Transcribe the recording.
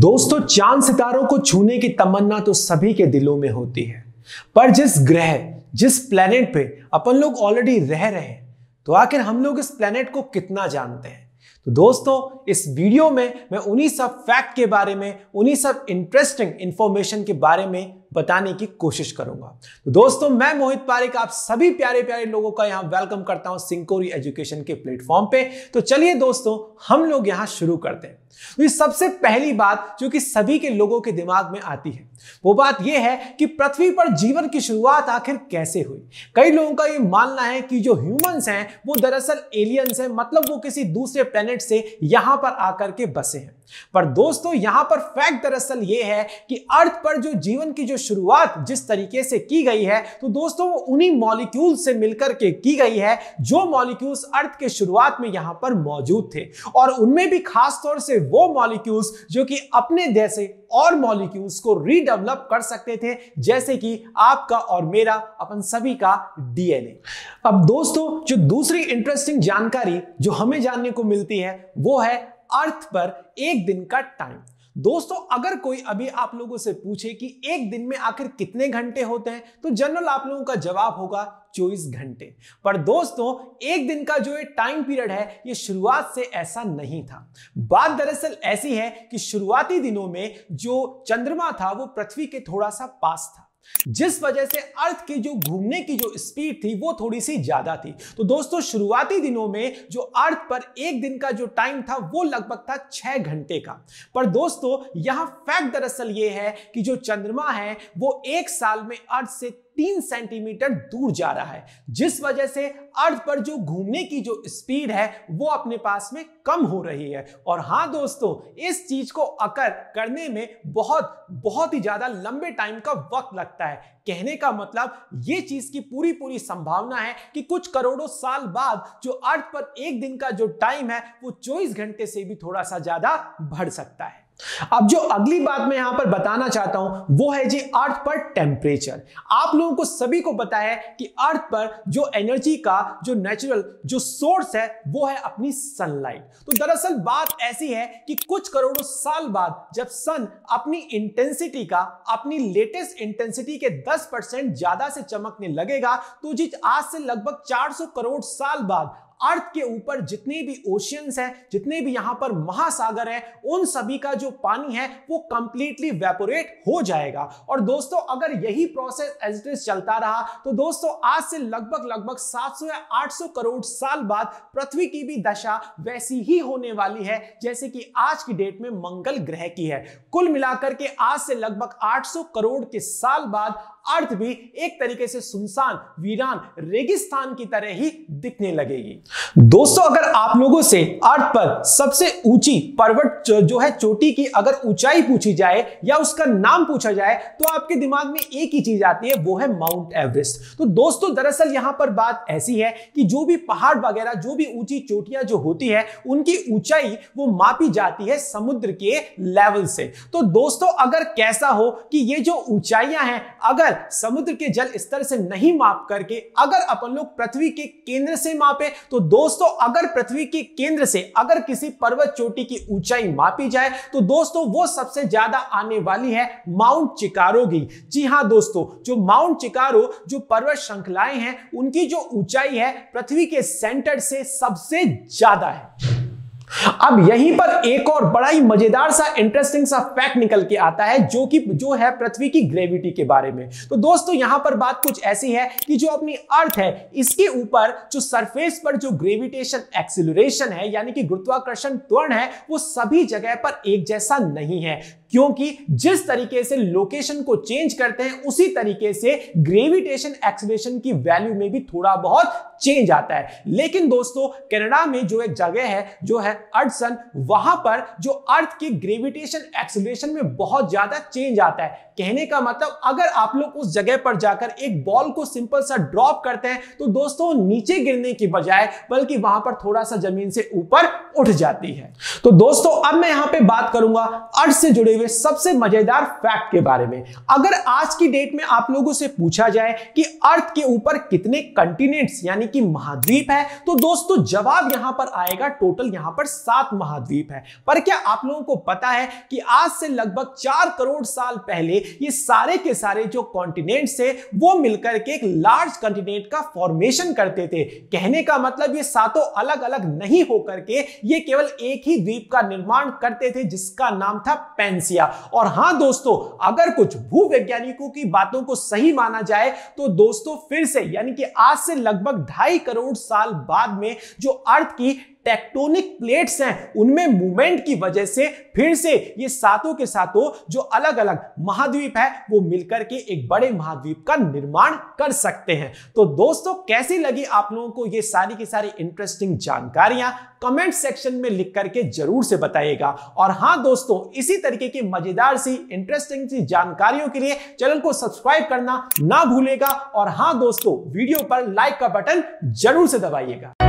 दोस्तों चांद सितारों को छूने की तमन्ना तो सभी के दिलों में होती है पर जिस ग्रह जिस प्लेनेट पे अपन लोग ऑलरेडी रह रहे हैं तो आखिर हम लोग इस प्लेनेट को कितना जानते हैं तो दोस्तों इस वीडियो में मैं उन्हीं सब फैक्ट के बारे में उन्हीं सब इंटरेस्टिंग इंफॉर्मेशन के बारे में बताने की कोशिश करूंगा तो दोस्तों मैं मोहित पारिक आप सभी प्यारे प्यारे लोगों का यहाँ वेलकम करता हूं सिंकोरी एजुकेशन के प्लेटफॉर्म पे तो चलिए दोस्तों हम लोग यहाँ शुरू करते हैं तो ये सबसे पहली बात जो कि सभी के लोगों के दिमाग में आती है वो बात यह है कि पृथ्वी पर जीवन की शुरुआत आखिर कैसे हुई कई लोगों का ये मानना है कि जो ह्यूमंस हैं वो दरअसल एलियंस हैं मतलब वो किसी दूसरे प्लेनेट से यहां पर आकर के बसे हैं पर दोस्तों यहां पर फैक्ट दरअसल ये है कि अर्थ पर जो जीवन की जो शुरुआत जिस तरीके से की गई है तो दोस्तों वो उन्हीं मॉलिक्यूल से मिलकर के की गई है जो मॉलिक्यूल्स अर्थ के शुरुआत में यहां पर मौजूद थे और उनमें भी खास तौर से वो मॉलिक्यूल्स जो कि अपने जैसे और मॉलिक्यूल्स को रीडेवलप कर सकते थे जैसे कि आपका और मेरा अपन सभी का डीएनए अब दोस्तों जो दूसरी इंटरेस्टिंग जानकारी जो हमें जानने को मिलती है वो है अर्थ पर एक दिन का टाइम दोस्तों अगर कोई अभी आप लोगों से पूछे कि एक दिन में आखिर कितने घंटे होते हैं तो जनरल आप लोगों का जवाब होगा चौबीस घंटे पर दोस्तों एक दिन का जो ये टाइम पीरियड है ये शुरुआत से ऐसा नहीं था बात दरअसल ऐसी है कि शुरुआती दिनों में जो चंद्रमा था वो पृथ्वी के थोड़ा सा पास था जिस वजह से अर्थ की जो घूमने की जो स्पीड थी वो थोड़ी सी ज्यादा थी तो दोस्तों शुरुआती दिनों में जो अर्थ पर एक दिन का जो टाइम था वो लगभग था छह घंटे का पर दोस्तों यहां फैक्ट दरअसल ये है कि जो चंद्रमा है वो एक साल में अर्थ से तीन सेंटीमीटर दूर जा रहा है जिस वजह से अर्थ पर जो घूमने की जो स्पीड है वो अपने पास में कम हो रही है और हाँ दोस्तों इस चीज को अकर करने में बहुत बहुत ही ज्यादा लंबे टाइम का वक्त लगता है कहने का मतलब ये चीज की पूरी पूरी संभावना है कि कुछ करोड़ों साल बाद जो अर्थ पर एक दिन का जो टाइम है वो चौबीस घंटे से भी थोड़ा सा ज्यादा बढ़ सकता है अब जो अगली बात मैं यहां पर बताना चाहता हूं वो है जी अर्थ पर टेम्परेचर आप लोगों को सभी को पता है कि अर्थ पर जो एनर्जी का जो नेचुरल जो सोर्स है वो है अपनी सनलाइट तो दरअसल बात ऐसी है कि कुछ करोड़ों साल बाद जब सन अपनी इंटेंसिटी का अपनी लेटेस्ट इंटेंसिटी के 10 परसेंट ज्यादा से चमकने लगेगा तो जी आज से लगभग 400 करोड़ साल बाद अर्थ के ऊपर जितने भी ओशियंस हैं जितने भी यहां पर महासागर हैं उन सभी का जो पानी है वो कंप्लीटली वेपोरेट हो जाएगा और दोस्तों अगर यही प्रोसेस एजिटेस चलता रहा तो दोस्तों आज से लगभग लगभग 700 या 800 करोड़ साल बाद पृथ्वी की भी दशा वैसी ही होने वाली है जैसे कि आज की डेट में मंगल ग्रह की है कुल मिलाकर के आज से लगभग 800 करोड़ के साल बाद अर्थ भी एक तरीके से सुनसान वीरान रेगिस्तान की तरह ही दिखने लगेगी दोस्तों अगर आप लोगों से अर्थ पर सबसे ऊंची पर्वत जो है चोटी की अगर ऊंचाई पूछी जाए या उसका नाम पूछा जाए तो आपके दिमाग में एक ही चीज आती है वो है माउंट एवरेस्ट तो दोस्तों दरअसल यहां पर बात ऐसी है कि जो भी पहाड़ वगैरह जो भी ऊंची चोटियां जो होती है उनकी ऊंचाई वो मापी जाती है समुद्र के लेवल से तो दोस्तों अगर कैसा हो कि ये जो ऊंचाइयां हैं अगर समुद्र के जल स्तर से नहीं माप करके अगर अपन लोग पृथ्वी के केंद्र से मापे तो तो दोस्तों अगर पृथ्वी के केंद्र से अगर किसी पर्वत चोटी की ऊंचाई मापी जाए तो दोस्तों वो सबसे ज्यादा आने वाली है माउंट चिकारो की जी हाँ दोस्तों जो माउंट चिकारो जो पर्वत श्रृंखलाएं हैं उनकी जो ऊंचाई है पृथ्वी के सेंटर से सबसे ज्यादा है अब यहीं पर एक और बड़ा ही मजेदार सा इंटरेस्टिंग सा फैक्ट निकल के आता है जो कि जो है पृथ्वी की ग्रेविटी के बारे में तो दोस्तों यहां पर बात कुछ ऐसी है कि जो अपनी अर्थ है इसके ऊपर जो सरफेस पर जो ग्रेविटेशन एक्सिलेशन है यानी कि गुरुत्वाकर्षण त्वरण है वो सभी जगह पर एक जैसा नहीं है क्योंकि जिस तरीके से लोकेशन को चेंज करते हैं उसी तरीके से ग्रेविटेशन एक्सलेशन की वैल्यू में भी थोड़ा बहुत चेंज आता है लेकिन दोस्तों कनाडा में जो एक जगह है जो है अर्थसन वहां पर जो अर्थ के ग्रेविटेशन एक्सलेशन में बहुत ज्यादा चेंज आता है कहने का मतलब अगर आप लोग उस जगह पर जाकर एक बॉल को सिंपल सा ड्रॉप करते हैं तो दोस्तों नीचे गिरने की बजाय बल्कि वहां पर थोड़ा सा जमीन से ऊपर उठ जाती है तो दोस्तों अब मैं यहां पे बात करूंगा अर्थ से जुड़े हुए सबसे मजेदार फैक्ट के बारे में अगर आज की डेट में आप लोगों से पूछा जाए कि अर्थ के ऊपर कितने कंटिनेंट्स यानी कि महाद्वीप है तो दोस्तों जवाब यहां पर आएगा टोटल यहां पर सात महाद्वीप है पर क्या आप लोगों को पता है कि आज से लगभग चार करोड़ साल पहले ये सारे के सारे जो कॉन्टिनेंट है वो मिलकर के एक लार्ज कंटिनेंट का फॉर्मेशन करते थे कहने का मतलब ये सातों अलग अलग नहीं होकर के ये केवल एक ही द्वीप का निर्माण करते थे जिसका नाम था पेंस सिया और हां दोस्तों अगर कुछ भू वैज्ञानिकों की बातों को सही माना जाए तो दोस्तों फिर से यानी कि आज से लगभग ढाई करोड़ साल बाद में जो अर्थ की टेक्टोनिक प्लेट्स हैं उनमें मूवमेंट की वजह से फिर से ये सातों के सातों जो अलग अलग महाद्वीप है वो मिलकर के एक बड़े महाद्वीप का निर्माण कर सकते हैं तो दोस्तों कैसी लगी आप लोगों को ये सारी की सारी इंटरेस्टिंग जानकारियां कमेंट सेक्शन में लिख करके जरूर से बताइएगा और हाँ दोस्तों इसी तरीके की मजेदार सी इंटरेस्टिंग सी जानकारियों के लिए चैनल को सब्सक्राइब करना ना भूलेगा और हाँ दोस्तों वीडियो पर लाइक का बटन जरूर से दबाइएगा